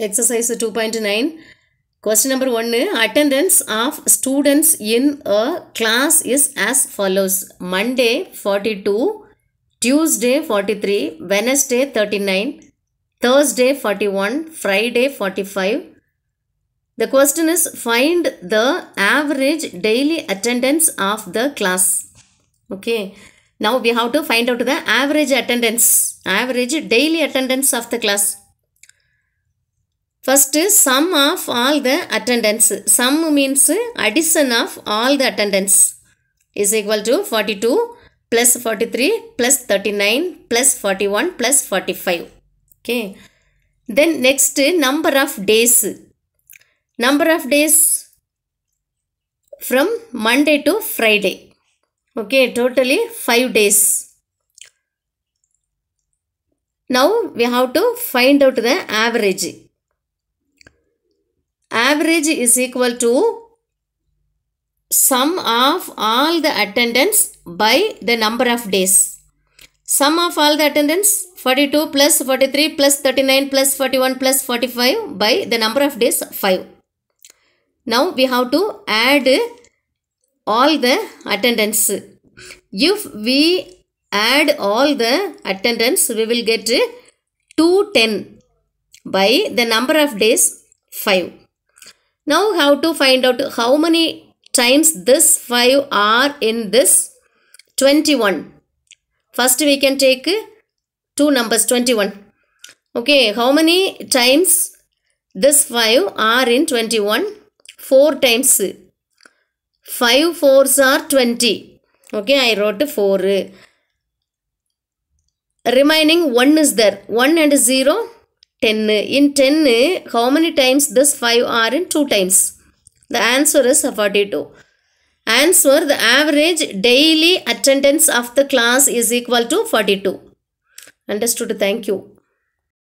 exercise 2.9 question number 1 attendance of students in a class is as follows monday 42 tuesday 43 wednesday 39 thursday 41 friday 45 the question is find the average daily attendance of the class okay now we have to find out the average attendance average daily attendance of the class First is sum of all the attendance. Sum means addition of all the attendance is equal to 42 plus 43 plus 39 plus 41 plus 45. Okay. Then next number of days. Number of days from Monday to Friday. Okay, totally 5 days. Now we have to find out the average average is equal to sum of all the attendance by the number of days. Sum of all the attendance 42 plus 43 plus 39 plus 41 plus 45 by the number of days 5. Now we have to add all the attendance. If we add all the attendance we will get 210 by the number of days 5. Now how to find out how many times this 5 are in this 21. First we can take two numbers 21. Okay, how many times this 5 are in 21? 4 times. 5 fours are 20. Okay, I wrote 4. Remaining 1 is there. 1 and 0 10. In 10, how many times this 5 are in 2 times? The answer is 42. Answer, the average daily attendance of the class is equal to 42. Understood. Thank you.